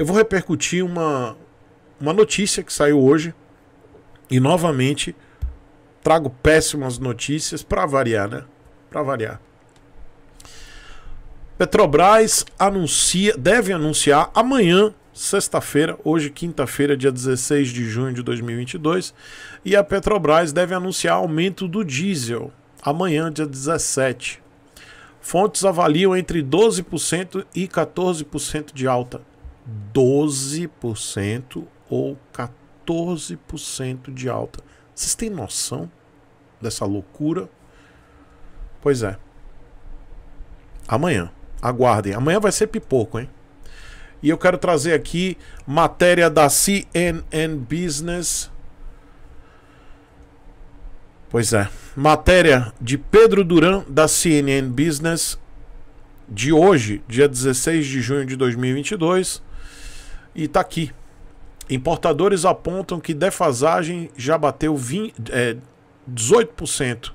Eu vou repercutir uma, uma notícia que saiu hoje e novamente trago péssimas notícias para variar, né? Para variar. Petrobras anuncia, deve anunciar amanhã, sexta-feira, hoje quinta-feira, dia 16 de junho de 2022, e a Petrobras deve anunciar aumento do diesel amanhã, dia 17. Fontes avaliam entre 12% e 14% de alta. 12% ou 14% de alta. Vocês têm noção dessa loucura? Pois é. Amanhã. Aguardem. Amanhã vai ser pipoco, hein? E eu quero trazer aqui matéria da CNN Business. Pois é. Matéria de Pedro Duran da CNN Business de hoje, dia 16 de junho de 2022 e está aqui. Importadores apontam que defasagem já bateu 20, é, 18%,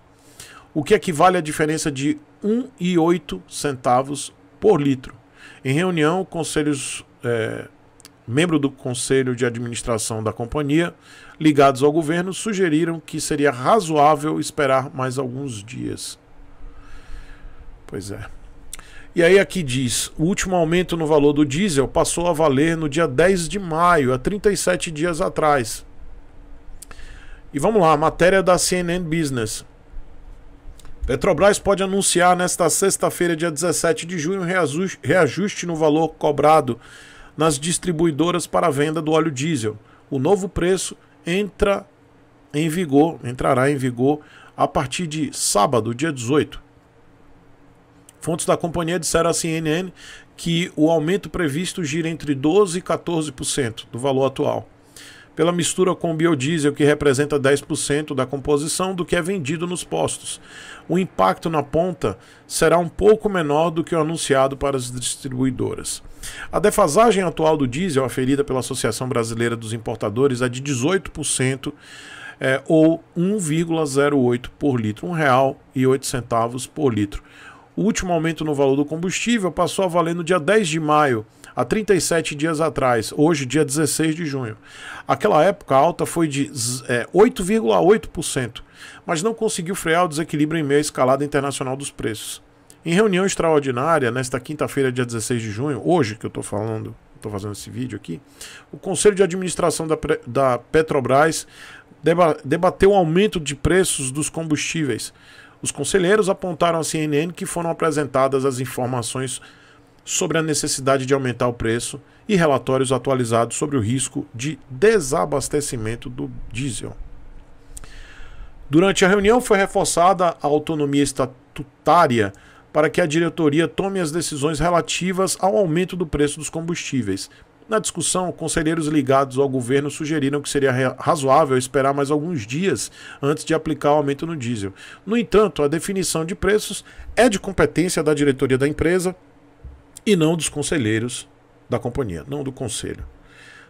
o que equivale à diferença de 1,8 centavos por litro. Em reunião, conselhos, é, membro do conselho de administração da companhia, ligados ao governo, sugeriram que seria razoável esperar mais alguns dias. Pois é. E aí aqui diz: o último aumento no valor do diesel passou a valer no dia 10 de maio, há 37 dias atrás. E vamos lá, matéria da CNN Business. Petrobras pode anunciar nesta sexta-feira, dia 17 de junho, reajuste no valor cobrado nas distribuidoras para a venda do óleo diesel. O novo preço entra em vigor, entrará em vigor a partir de sábado, dia 18. Fontes da companhia disseram à CNN que o aumento previsto gira entre 12% e 14% do valor atual, pela mistura com biodiesel, que representa 10% da composição do que é vendido nos postos. O impacto na ponta será um pouco menor do que o anunciado para as distribuidoras. A defasagem atual do diesel, aferida pela Associação Brasileira dos Importadores, é de 18%. É, eh, ou 1,08 por litro, R$ 1,08 por litro o último aumento no valor do combustível passou a valer no dia 10 de maio, há 37 dias atrás, hoje, dia 16 de junho. Aquela época, a alta foi de 8,8%, é, mas não conseguiu frear o desequilíbrio em meio à escalada internacional dos preços. Em reunião extraordinária, nesta quinta-feira, dia 16 de junho, hoje que eu estou falando, estou fazendo esse vídeo aqui, o Conselho de Administração da, da Petrobras debateu o aumento de preços dos combustíveis os conselheiros apontaram à CNN que foram apresentadas as informações sobre a necessidade de aumentar o preço e relatórios atualizados sobre o risco de desabastecimento do diesel. Durante a reunião foi reforçada a autonomia estatutária para que a diretoria tome as decisões relativas ao aumento do preço dos combustíveis, na discussão, conselheiros ligados ao governo sugeriram que seria razoável esperar mais alguns dias antes de aplicar o aumento no diesel. No entanto, a definição de preços é de competência da diretoria da empresa e não dos conselheiros da companhia, não do conselho.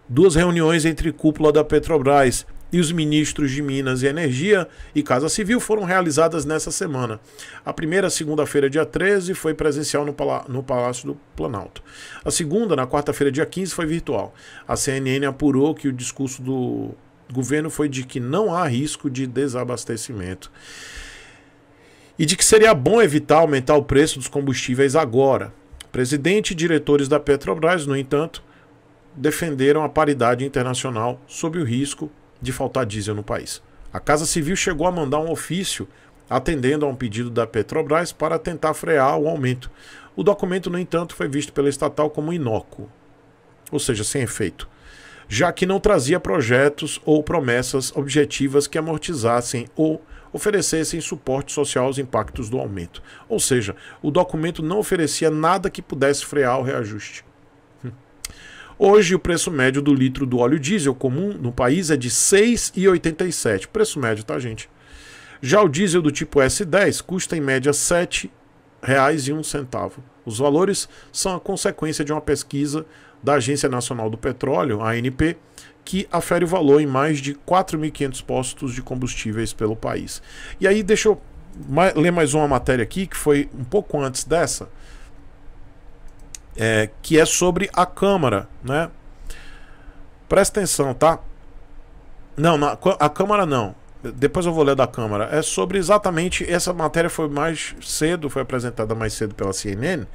Duas reuniões entre cúpula da Petrobras e os ministros de Minas e Energia e Casa Civil foram realizadas nessa semana. A primeira, segunda-feira, dia 13, foi presencial no, Palá no Palácio do Planalto. A segunda, na quarta-feira, dia 15, foi virtual. A CNN apurou que o discurso do governo foi de que não há risco de desabastecimento e de que seria bom evitar aumentar o preço dos combustíveis agora. Presidente e diretores da Petrobras, no entanto, defenderam a paridade internacional sob o risco de faltar diesel no país. A Casa Civil chegou a mandar um ofício atendendo a um pedido da Petrobras para tentar frear o aumento. O documento, no entanto, foi visto pela estatal como inócuo, ou seja, sem efeito, já que não trazia projetos ou promessas objetivas que amortizassem ou oferecessem suporte social aos impactos do aumento. Ou seja, o documento não oferecia nada que pudesse frear o reajuste. Hoje, o preço médio do litro do óleo diesel comum no país é de R$ 6,87. Preço médio, tá, gente? Já o diesel do tipo S10 custa em média R$ 7,01. Os valores são a consequência de uma pesquisa da Agência Nacional do Petróleo, ANP, que afere o valor em mais de 4.500 postos de combustíveis pelo país. E aí, deixa eu ler mais uma matéria aqui, que foi um pouco antes dessa, é, que é sobre a Câmara, né? Presta atenção, tá? Não, na, a Câmara não. Depois eu vou ler da Câmara. É sobre exatamente essa matéria foi mais cedo, foi apresentada mais cedo pela CNN.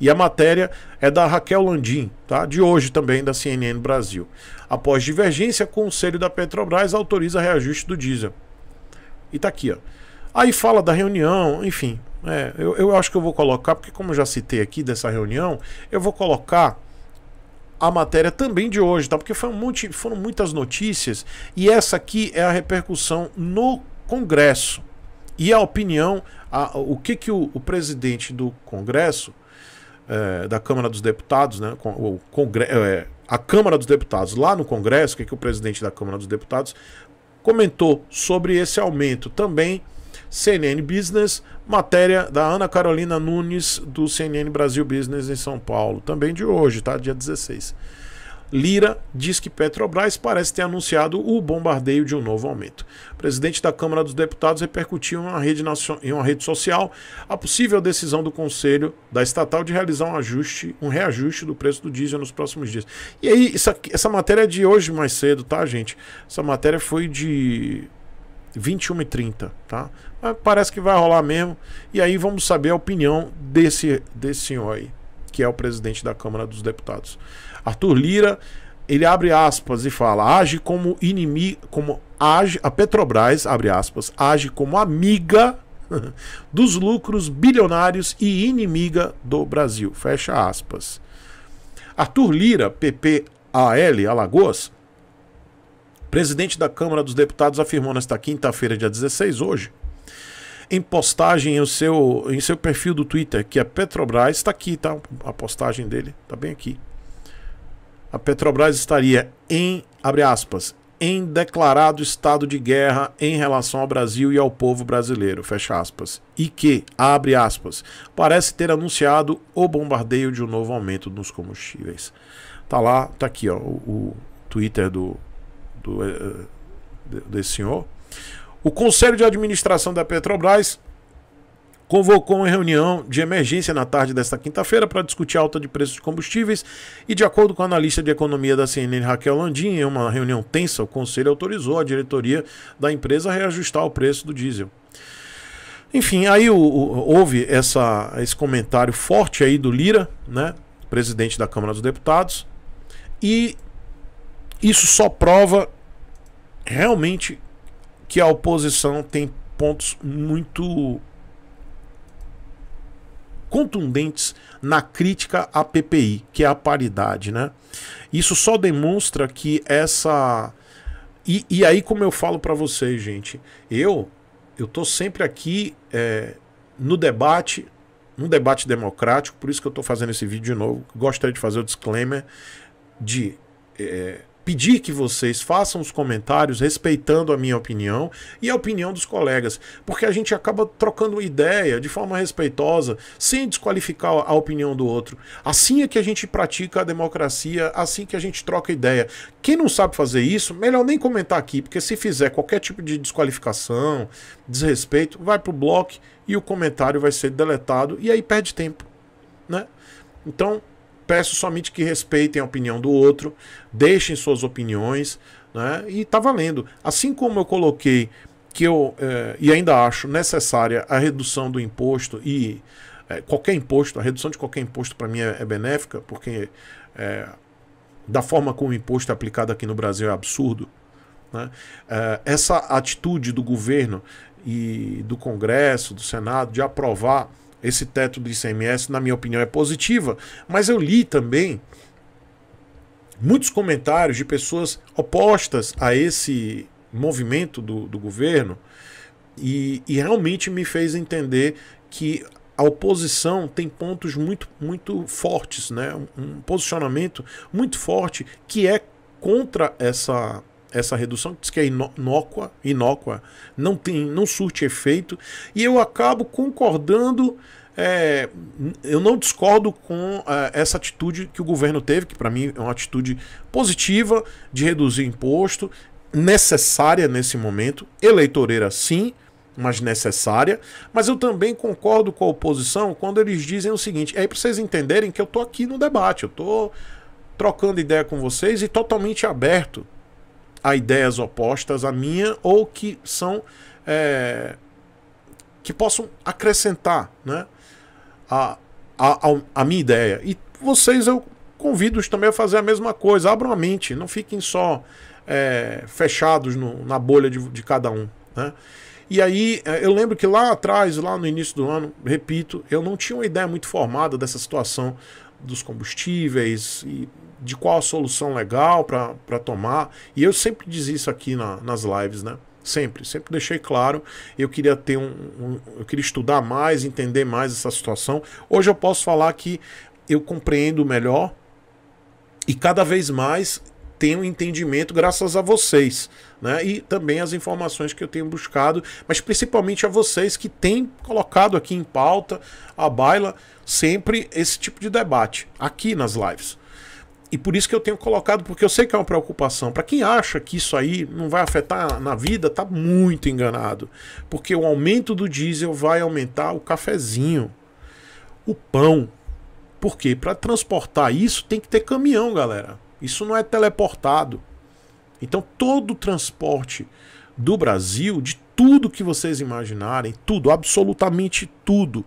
E a matéria é da Raquel Landim, tá? De hoje também da CNN Brasil. Após divergência, Conselho da Petrobras autoriza reajuste do diesel. E tá aqui, ó. Aí fala da reunião, enfim, é, eu, eu acho que eu vou colocar, porque como eu já citei aqui dessa reunião, eu vou colocar a matéria também de hoje, tá? Porque foram, foram muitas notícias e essa aqui é a repercussão no Congresso. E a opinião, a, o que, que o, o presidente do Congresso, é, da Câmara dos Deputados, né? O Congresso, é, a Câmara dos Deputados, lá no Congresso, o que, que o presidente da Câmara dos Deputados comentou sobre esse aumento também CNN Business, matéria da Ana Carolina Nunes do CNN Brasil Business em São Paulo, também de hoje, tá? Dia 16. Lira diz que Petrobras parece ter anunciado o bombardeio de um novo aumento. O presidente da Câmara dos Deputados repercutiu em uma rede, em uma rede social a possível decisão do Conselho da Estatal de realizar um ajuste, um reajuste do preço do diesel nos próximos dias. E aí, essa, essa matéria é de hoje mais cedo, tá, gente? Essa matéria foi de 21 e 30 tá? Mas parece que vai rolar mesmo. E aí vamos saber a opinião desse, desse senhor aí, que é o presidente da Câmara dos Deputados. Arthur Lira, ele abre aspas e fala: age como inimigo, como age, a Petrobras, abre aspas, age como amiga dos lucros bilionários e inimiga do Brasil. Fecha aspas. Arthur Lira, PPAL Alagoas, presidente da Câmara dos Deputados afirmou nesta quinta-feira, dia 16, hoje, em postagem em seu, em seu perfil do Twitter, que a Petrobras está aqui, tá? A postagem dele está bem aqui. A Petrobras estaria em, abre aspas, em declarado estado de guerra em relação ao Brasil e ao povo brasileiro, fecha aspas. E que, abre aspas, parece ter anunciado o bombardeio de um novo aumento nos combustíveis. Tá lá, tá aqui, ó, o, o Twitter do do, eh, desse senhor, o Conselho de Administração da Petrobras convocou uma reunião de emergência na tarde desta quinta-feira para discutir a alta de preços de combustíveis e, de acordo com a analista de economia da CNN, Raquel Landim, em uma reunião tensa, o Conselho autorizou a diretoria da empresa a reajustar o preço do diesel. Enfim, aí o, o, houve essa, esse comentário forte aí do Lira, né, presidente da Câmara dos Deputados, e isso só prova realmente que a oposição tem pontos muito contundentes na crítica à PPI, que é a paridade, né? Isso só demonstra que essa e, e aí como eu falo para vocês, gente, eu eu tô sempre aqui é, no debate, num debate democrático, por isso que eu estou fazendo esse vídeo de novo. Gostaria de fazer o disclaimer de é, pedir que vocês façam os comentários respeitando a minha opinião e a opinião dos colegas, porque a gente acaba trocando ideia de forma respeitosa, sem desqualificar a opinião do outro. Assim é que a gente pratica a democracia, assim que a gente troca ideia. Quem não sabe fazer isso, melhor nem comentar aqui, porque se fizer qualquer tipo de desqualificação, desrespeito, vai pro bloco e o comentário vai ser deletado e aí perde tempo, né? Então, Peço somente que respeitem a opinião do outro, deixem suas opiniões, né? E tá valendo. Assim como eu coloquei que eu eh, e ainda acho necessária a redução do imposto e eh, qualquer imposto, a redução de qualquer imposto para mim é, é, benéfica, porque eh, da forma como o imposto é aplicado aqui no Brasil é absurdo. Né? essa atitude do governo e do Congresso, do Senado, de aprovar esse teto do ICMS, na minha opinião, é positiva, mas eu li também muitos comentários de pessoas opostas a esse movimento do, do governo e, e realmente me fez entender que a oposição tem pontos muito, muito fortes, né? um posicionamento muito forte que é contra essa essa redução, que diz que é inócua, inócua não, tem, não surte efeito, e eu acabo concordando. É, eu não discordo com é, essa atitude que o governo teve, que para mim é uma atitude positiva de reduzir imposto, necessária nesse momento, eleitoreira sim, mas necessária. Mas eu também concordo com a oposição quando eles dizem o seguinte: é aí para vocês entenderem que eu tô aqui no debate, eu tô trocando ideia com vocês e totalmente aberto a ideias opostas à minha ou que são é, que possam acrescentar né, a, a, a, minha ideia. E vocês eu convido também a fazer a mesma coisa. Abram a mente, não fiquem só é, fechados no, na bolha de, de cada um. Né? E aí, é, eu lembro que lá atrás, lá no início do ano, repito, eu não tinha uma ideia muito formada dessa situação dos combustíveis e de qual a solução legal para tomar. E eu sempre diz isso aqui na, nas lives, né? Sempre, sempre deixei claro. Eu queria ter um, um, Eu queria estudar mais, entender mais essa situação. Hoje eu posso falar que eu compreendo melhor e cada vez mais tenho entendimento graças a vocês né? E também as informações que eu tenho buscado, mas principalmente a vocês que têm colocado aqui em pauta a baila sempre esse tipo de debate aqui nas lives. E por isso que eu tenho colocado, porque eu sei que é uma preocupação. Para quem acha que isso aí não vai afetar na vida, tá muito enganado. Porque o aumento do diesel vai aumentar o cafezinho, o pão. Porque para transportar isso tem que ter caminhão, galera. Isso não é teleportado. Então todo o transporte do Brasil, de tudo que vocês imaginarem, tudo, absolutamente tudo,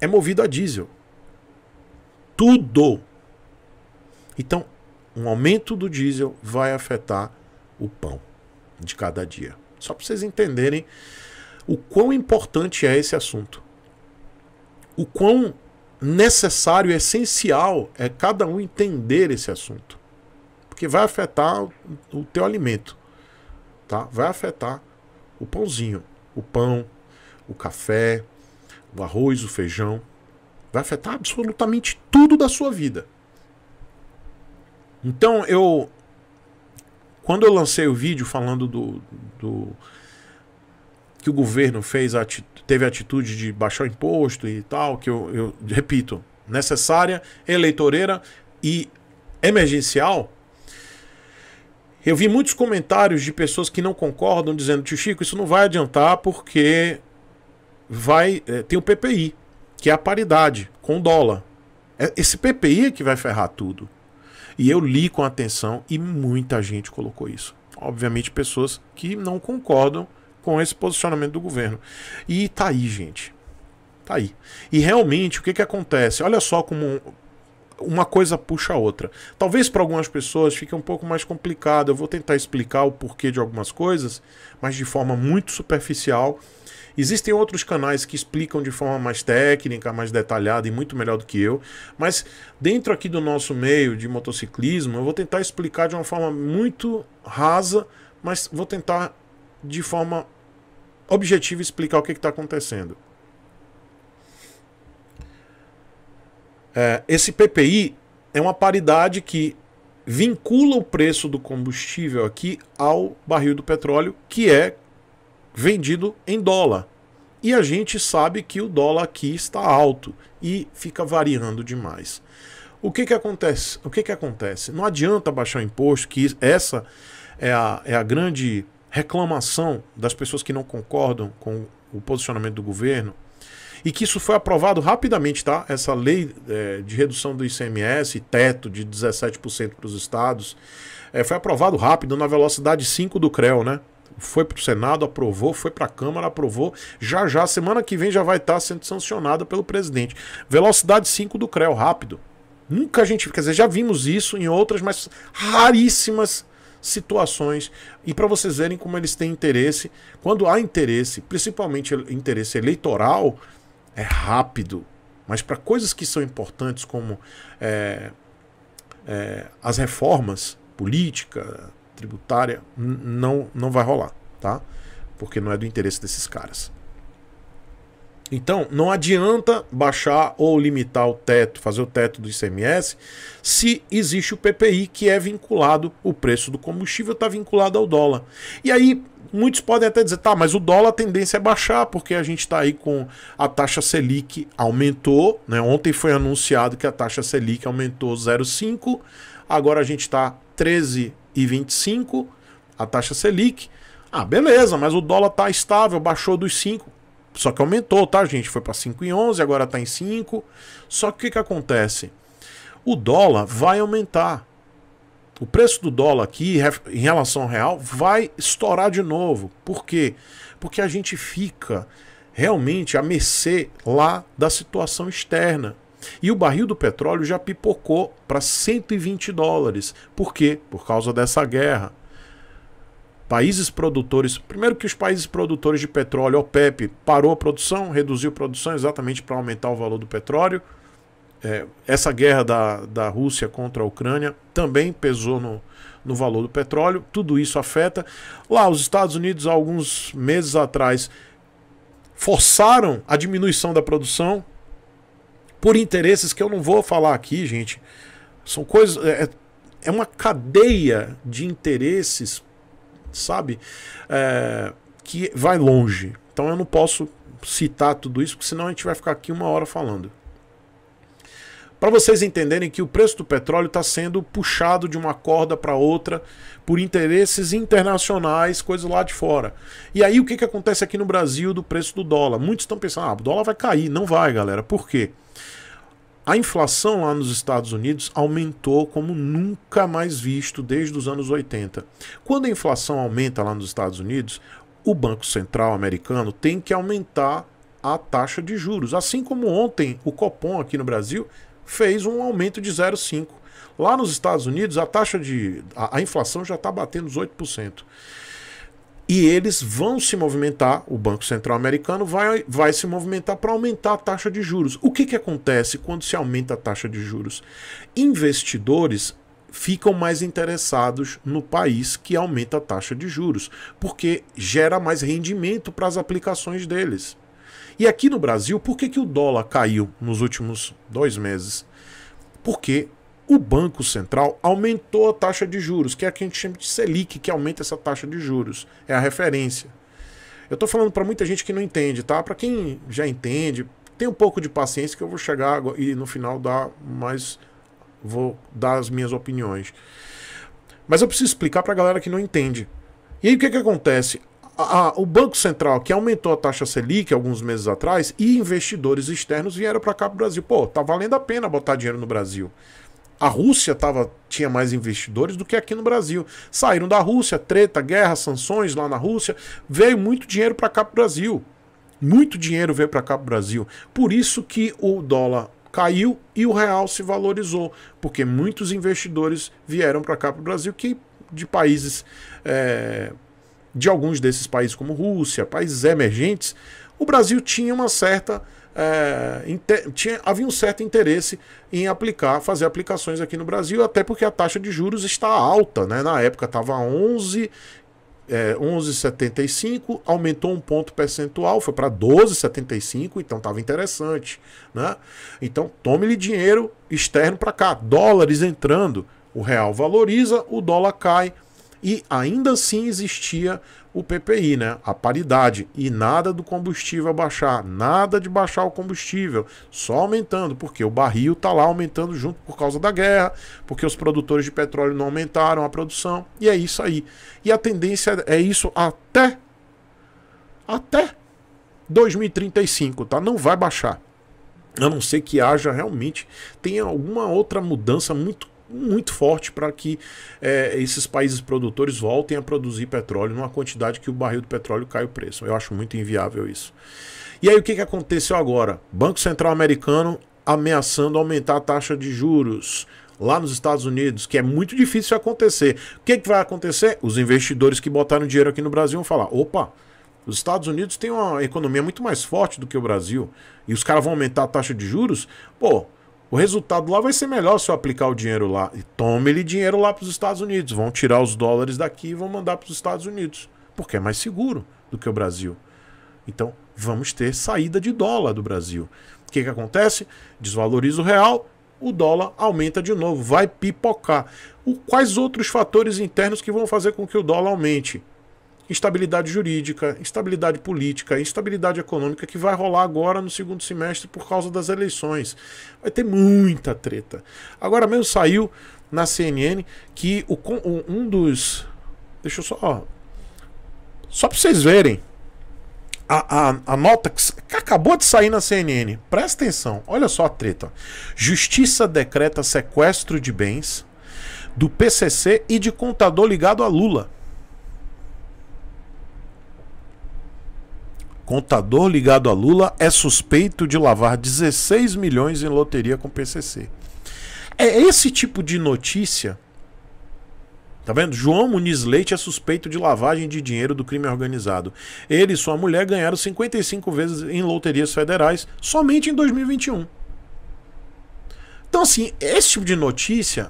é movido a diesel. Tudo. Então, um aumento do diesel vai afetar o pão de cada dia. Só para vocês entenderem o quão importante é esse assunto. O quão necessário, essencial é cada um entender esse assunto vai afetar o, teu alimento, tá? Vai afetar o pãozinho, o pão, o café, o arroz, o feijão. Vai afetar absolutamente tudo da sua vida. Então eu. Quando eu lancei o vídeo falando do. do que o governo fez teve a atitude de baixar o imposto e tal, que eu, eu repito, necessária, eleitoreira e emergencial, eu vi muitos comentários de pessoas que não concordam dizendo, tio Chico, isso não vai adiantar porque vai é, tem o PPI, que é a paridade com o dólar. É, esse PPI é que vai ferrar tudo. E eu li com atenção e muita gente colocou isso. Obviamente pessoas que não concordam com esse posicionamento do governo. E tá aí, gente. Tá aí. E realmente o que que acontece? Olha só como uma coisa puxa a outra. Talvez para algumas pessoas fique um pouco mais complicado. Eu vou tentar explicar o porquê de algumas coisas, mas de forma muito superficial. Existem outros canais que explicam de forma mais técnica, mais detalhada e muito melhor do que eu, mas dentro aqui do nosso meio de motociclismo, eu vou tentar explicar de uma forma muito rasa, mas vou tentar de forma objetiva explicar o que está acontecendo. É, esse PPI é uma paridade que vincula o preço do combustível aqui ao barril do petróleo, que é vendido em dólar. E a gente sabe que o dólar aqui está alto e fica variando demais. O que, que acontece? O que, que acontece? Não adianta baixar imposto, que essa é a, é a grande reclamação das pessoas que não concordam com o posicionamento do governo e que isso foi aprovado rapidamente, tá? Essa lei é, de redução do ICMS, teto de 17% para os estados, é, foi aprovado rápido, na velocidade 5 do CREO, né? Foi para o Senado, aprovou, foi para a Câmara, aprovou. Já já, semana que vem já vai estar tá sendo sancionada pelo presidente. Velocidade 5 do CREO, rápido. Nunca a gente, quer dizer, já vimos isso em outras, mas raríssimas situações. E para vocês verem como eles têm interesse, quando há interesse, principalmente interesse eleitoral, é rápido, mas para coisas que são importantes como é, é, as reformas política, tributária, não, não vai rolar, tá? Porque não é do interesse desses caras. Então, não adianta baixar ou limitar o teto, fazer o teto do ICMS, se existe o PPI que é vinculado, o preço do combustível está vinculado ao dólar. E aí, muitos podem até dizer, tá, mas o dólar a tendência é baixar, porque a gente está aí com a taxa Selic aumentou, né? Ontem foi anunciado que a taxa Selic aumentou 0,5, agora a gente está 13,25 a taxa Selic. Ah, beleza, mas o dólar tá estável, baixou dos 5. Só que aumentou, tá, gente? Foi para 5,11, agora tá em 5. Só que o que, que acontece? O dólar vai aumentar. O preço do dólar aqui em relação ao real vai estourar de novo. Por quê? Porque a gente fica realmente à mercê lá da situação externa. E o barril do petróleo já pipocou para 120 dólares. Por quê? Por causa dessa guerra. Países produtores, primeiro que os países produtores de petróleo, a OPEP, parou a produção, reduziu a produção exatamente para aumentar o valor do petróleo. É, essa guerra da, da Rússia contra a Ucrânia também pesou no, no valor do petróleo, tudo isso afeta. Lá, os Estados Unidos, alguns meses atrás, forçaram a diminuição da produção por interesses que eu não vou falar aqui, gente. São coisas. É, é, é uma cadeia de interesses, sabe? É, que vai longe. Então eu não posso citar tudo isso, porque senão a gente vai ficar aqui uma hora falando. Para vocês entenderem que o preço do petróleo está sendo puxado de uma corda para outra por interesses internacionais, coisas lá de fora. E aí o que, que acontece aqui no Brasil do preço do dólar? Muitos estão pensando, ah, o dólar vai cair. Não vai, galera. Por quê? A inflação lá nos Estados Unidos aumentou como nunca mais visto desde os anos 80. Quando a inflação aumenta lá nos Estados Unidos, o Banco Central americano tem que aumentar a taxa de juros. Assim como ontem o Copom aqui no Brasil fez um aumento de 0,5. Lá nos Estados Unidos, a taxa de. a, a inflação já está batendo os 8%. E eles vão se movimentar, o Banco Central Americano vai, vai se movimentar para aumentar a taxa de juros. O que, que acontece quando se aumenta a taxa de juros? Investidores ficam mais interessados no país que aumenta a taxa de juros, porque gera mais rendimento para as aplicações deles. E aqui no Brasil, por que, que o dólar caiu nos últimos dois meses? Porque o Banco Central aumentou a taxa de juros, que é a que a gente chama de Selic, que aumenta essa taxa de juros. É a referência. Eu estou falando para muita gente que não entende, tá? Para quem já entende, tem um pouco de paciência que eu vou chegar e no final dar mais vou dar as minhas opiniões. Mas eu preciso explicar para a galera que não entende. E aí o que, que acontece? a, o Banco Central, que aumentou a taxa Selic alguns meses atrás, e investidores externos vieram para cá para o Brasil. Pô, tá valendo a pena botar dinheiro no Brasil. A Rússia tava, tinha mais investidores do que aqui no Brasil. Saíram da Rússia, treta, guerra, sanções lá na Rússia. Veio muito dinheiro para cá para o Brasil. Muito dinheiro veio para cá para o Brasil. Por isso que o dólar caiu e o real se valorizou, porque muitos investidores vieram para cá para o Brasil que de países é, de alguns desses países, como Rússia, países emergentes, o Brasil tinha uma certa. É, tinha, havia um certo interesse em aplicar, fazer aplicações aqui no Brasil, até porque a taxa de juros está alta, né? Na época estava 11 é, 11,75, aumentou um ponto percentual, foi para 12,75, então estava interessante. Né? Então tome-lhe dinheiro externo para cá, dólares entrando, o real valoriza, o dólar cai, e ainda assim existia o PPI, né? A paridade e nada do combustível baixar, nada de baixar o combustível, só aumentando, porque o barril tá lá aumentando junto por causa da guerra, porque os produtores de petróleo não aumentaram a produção, e é isso aí. E a tendência é isso até até 2035, tá? Não vai baixar. A não ser que haja realmente tenha alguma outra mudança muito muito forte para que é, esses países produtores voltem a produzir petróleo numa quantidade que o barril do petróleo cai o preço. Eu acho muito inviável isso. E aí o que, que aconteceu agora? Banco Central Americano ameaçando aumentar a taxa de juros lá nos Estados Unidos, que é muito difícil acontecer. O que, que vai acontecer? Os investidores que botaram dinheiro aqui no Brasil vão falar: opa, os Estados Unidos têm uma economia muito mais forte do que o Brasil e os caras vão aumentar a taxa de juros? Pô, o resultado lá vai ser melhor se eu aplicar o dinheiro lá. E toma ele dinheiro lá para os Estados Unidos. Vão tirar os dólares daqui e vão mandar para os Estados Unidos. Porque é mais seguro do que o Brasil. Então, vamos ter saída de dólar do Brasil. O que, que acontece? Desvaloriza o real, o dólar aumenta de novo, vai pipocar. O, quais outros fatores internos que vão fazer com que o dólar aumente? instabilidade jurídica, instabilidade política, instabilidade econômica que vai rolar agora no segundo semestre por causa das eleições. Vai ter muita treta. Agora mesmo saiu na CNN que o, um dos. Deixa eu só. Ó, só para vocês verem. A, a, a, nota que acabou de sair na CNN. Presta atenção. Olha só a treta. Justiça decreta sequestro de bens do PCC e de contador ligado a Lula. Contador ligado a Lula é suspeito de lavar 16 milhões em loteria com PCC. É esse tipo de notícia. Tá vendo? João Muniz Leite é suspeito de lavagem de dinheiro do crime organizado. Ele e sua mulher ganharam 55 vezes em loterias federais somente em 2021. Então, assim, esse tipo de notícia.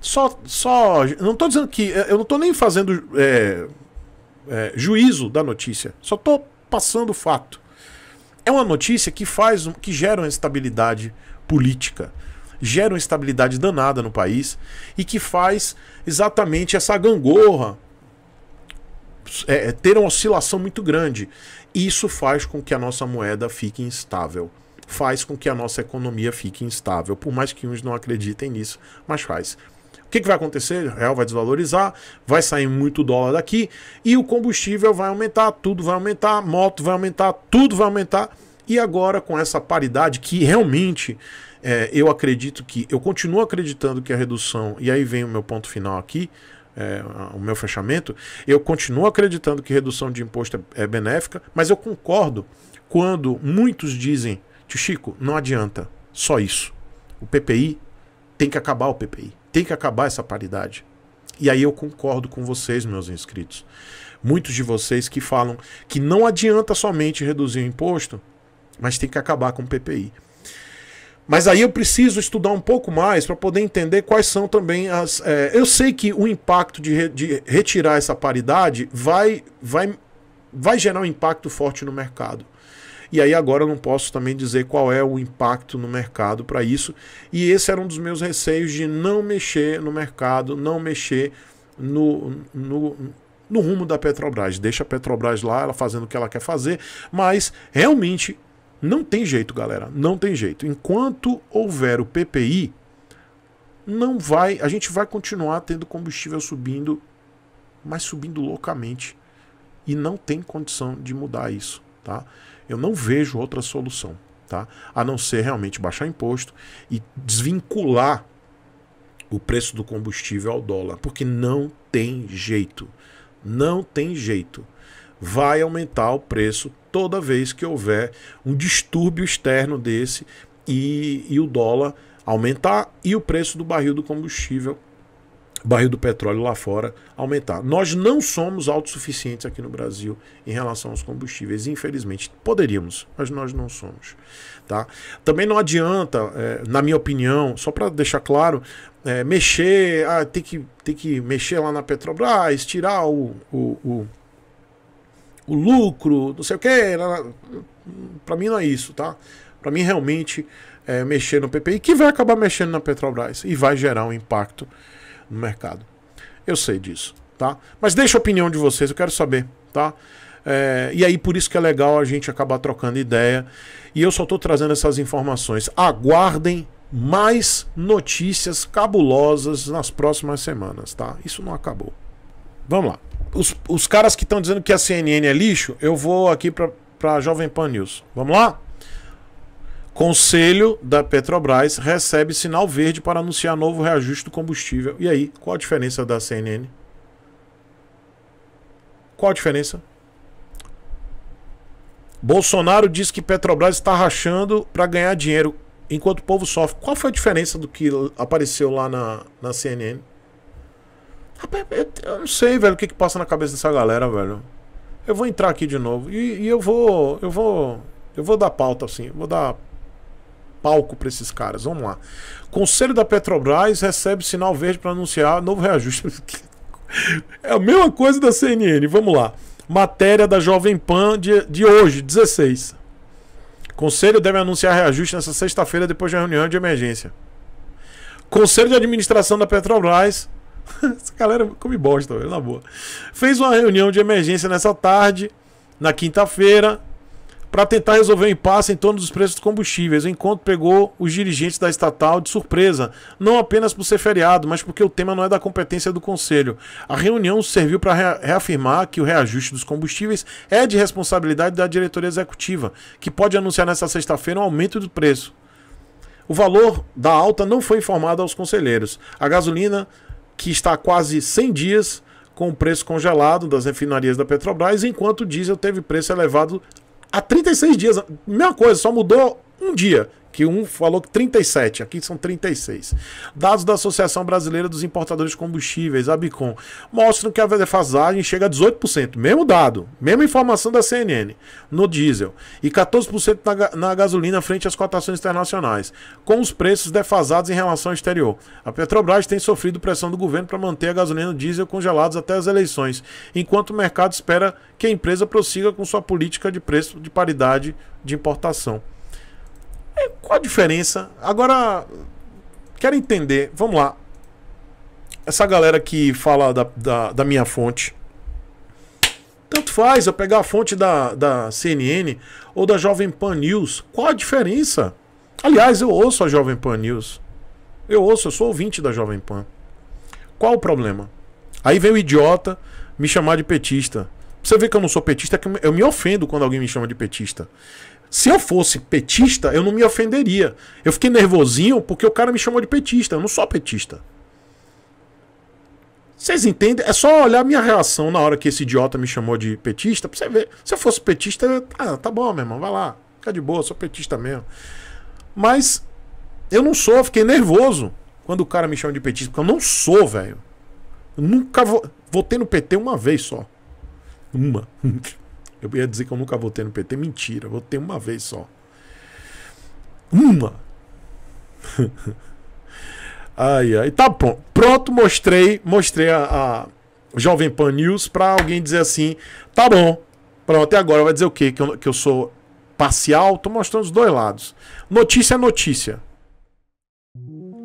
Só. só não tô dizendo que. Eu não tô nem fazendo. É, é, juízo da notícia. Só tô passando o fato. É uma notícia que faz que gera uma estabilidade política, gera uma estabilidade danada no país e que faz exatamente essa gangorra é, é, ter uma oscilação muito grande. Isso faz com que a nossa moeda fique instável faz com que a nossa economia fique instável. Por mais que uns não acreditem nisso, mas faz que, que vai acontecer? O real vai desvalorizar, vai sair muito dólar daqui e o combustível vai aumentar, tudo vai aumentar, moto vai aumentar, tudo vai aumentar. E agora com essa paridade que realmente é, eu acredito que eu continuo acreditando que a redução e aí vem o meu ponto final aqui. É, o meu fechamento, eu continuo acreditando que redução de imposto é, é benéfica, mas eu concordo quando muitos dizem, tio Chico, não adianta, só isso. O PPI tem que acabar o PPI. Tem que acabar essa paridade. E aí eu concordo com vocês, meus inscritos. Muitos de vocês que falam que não adianta somente reduzir o imposto, mas tem que acabar com o PPI. Mas aí eu preciso estudar um pouco mais para poder entender quais são também as. É, eu sei que o impacto de, re, de, retirar essa paridade vai, vai, vai gerar um impacto forte no mercado. E aí agora eu não posso também dizer qual é o impacto no mercado para isso. E esse era um dos meus receios de não mexer no mercado, não mexer no, no, no rumo da Petrobras. Deixa a Petrobras lá, ela fazendo o que ela quer fazer, mas realmente não tem jeito, galera. Não tem jeito. Enquanto houver o PPI, não vai. A gente vai continuar tendo combustível subindo, mas subindo loucamente. E não tem condição de mudar isso, tá? Eu não vejo outra solução, tá? A não ser realmente baixar imposto e desvincular o preço do combustível ao dólar, porque não tem jeito. Não tem jeito. Vai aumentar o preço toda vez que houver um distúrbio externo desse e, e o dólar aumentar e o preço do barril do combustível barril do petróleo lá fora aumentar. Nós não somos autossuficientes aqui no Brasil em relação aos combustíveis, infelizmente. Poderíamos, mas nós não somos. Tá? Também não adianta, é, na minha opinião, só para deixar claro, é, mexer, ah, tem, que, tem que mexer lá na Petrobras, tirar o, o, o o lucro, não sei o que. Para mim não é isso, tá? Para mim realmente é mexer no PPI, que vai acabar mexendo na Petrobras e vai gerar um impacto no mercado. Eu sei disso, tá? Mas deixa a opinião de vocês, eu quero saber, tá? É, e aí por isso que é legal a gente acabar trocando ideia. E eu só estou trazendo essas informações. Aguardem mais notícias cabulosas nas próximas semanas, tá? Isso não acabou. Vamos lá. Os, os caras que estão dizendo que a CNN é lixo, eu vou aqui para Jovem Pan News. Vamos lá? Conselho da Petrobras recebe sinal verde para anunciar novo reajuste do combustível. E aí, qual a diferença da CNN? Qual a diferença? Bolsonaro diz que Petrobras está rachando para ganhar dinheiro enquanto o povo sofre. Qual foi a diferença do que apareceu lá na, na CNN? Rapaz, eu, eu não sei, velho, o que, que passa na cabeça dessa galera, velho. Eu vou entrar aqui de novo e, e eu vou, eu vou, eu vou dar pauta assim, vou dar palco para esses caras. Vamos lá. Conselho da Petrobras recebe sinal verde para anunciar novo reajuste. é a mesma coisa da CNN. Vamos lá. Matéria da Jovem Pan de, de hoje, 16. Conselho deve anunciar reajuste nesta sexta-feira depois de de reunião de emergência. Conselho de Administração da Petrobras. Essa galera come bosta, velho, na boa. Fez uma reunião de emergência nessa tarde, na quinta-feira, para tentar resolver o um impasse em torno dos preços dos combustíveis. O encontro pegou os dirigentes da estatal de surpresa, não apenas por ser feriado, mas porque o tema não é da competência do Conselho. A reunião serviu para reafirmar que o reajuste dos combustíveis é de responsabilidade da diretoria executiva, que pode anunciar nesta sexta-feira um aumento do preço. O valor da alta não foi informado aos conselheiros. A gasolina, que está há quase 100 dias com o preço congelado das refinarias da Petrobras, enquanto o diesel teve preço elevado há 36 dias. Mesma coisa, só mudou um dia que um falou que 37, aqui são 36. Dados da Associação Brasileira dos Importadores de Combustíveis, Abicom, mostram que a defasagem chega a 18%, mesmo dado, mesma informação da CNN, no diesel, e 14% na, na gasolina frente às cotações internacionais, com os preços defasados em relação ao exterior. A Petrobras tem sofrido pressão do governo para manter a gasolina e o diesel congelados até as eleições, enquanto o mercado espera que a empresa prossiga com sua política de preço de paridade de importação. Qual a diferença? Agora, quero entender. Vamos lá. Essa galera que fala da, da, da minha fonte. Tanto faz eu pegar a fonte da, da CNN ou da Jovem Pan News. Qual a diferença? Aliás, eu ouço a Jovem Pan News. Eu ouço, eu sou ouvinte da Jovem Pan. Qual o problema? Aí vem o idiota me chamar de petista. Você vê que eu não sou petista, é que eu me ofendo quando alguém me chama de petista. Se eu fosse petista, eu não me ofenderia. Eu fiquei nervosinho porque o cara me chamou de petista. Eu não sou petista. Vocês entendem? É só olhar a minha reação na hora que esse idiota me chamou de petista pra você ver. Se eu fosse petista, eu... ah, tá bom, meu irmão, vai lá. Fica de boa, sou petista mesmo. Mas eu não sou, eu fiquei nervoso quando o cara me chama de petista, porque eu não sou, velho. Eu nunca vou. Votei no PT uma vez só. Uma. Eu ia dizer que eu nunca votei no PT. Mentira, votei uma vez só. Uma! Aí, aí tá pronto. Pronto, mostrei, mostrei a, a Jovem Pan News para alguém dizer assim: tá bom, pronto, e agora vai dizer o quê? Que eu, que eu sou parcial? Tô mostrando os dois lados. Notícia é notícia.